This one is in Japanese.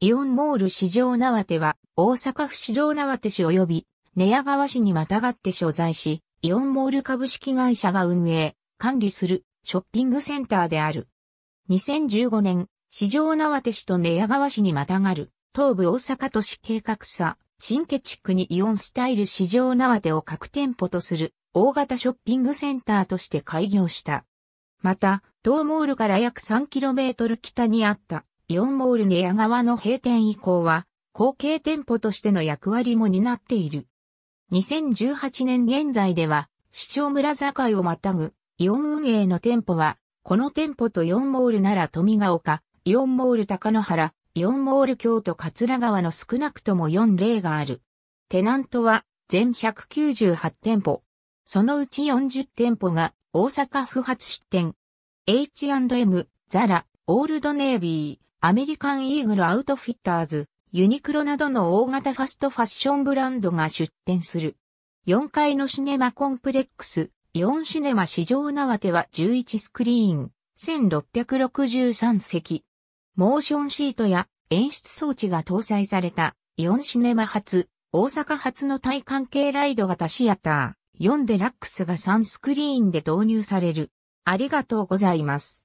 イオンモール市場縄手は、大阪府市場縄手市及び、寝屋川市にまたがって所在し、イオンモール株式会社が運営、管理するショッピングセンターである。2015年、市場縄手市と寝屋川市にまたがる、東部大阪都市計画さ、新家地区にイオンスタイル市場縄手を各店舗とする、大型ショッピングセンターとして開業した。また、東モールから約 3km 北にあったイオンモール寝屋川の閉店以降は、後継店舗としての役割も担っている。2018年現在では、市長村境をまたぐ、イオン運営の店舗は、この店舗とイオンモールなら富ヶ丘、イオンモール高野原、イオンモール京都桂川の少なくとも4例がある。テナントは全198店舗。そのうち40店舗が大阪府発出店。H&M、ザラ、オールドネイビー、アメリカンイーグルアウトフィッターズ、ユニクロなどの大型ファストファッションブランドが出展する。4階のシネマコンプレックス、イオンシネマ市場縄手は11スクリーン、1663席。モーションシートや演出装置が搭載された、イオンシネマ初、大阪初の体感系ライド型シアター、4デラックスが3スクリーンで導入される。ありがとうございます。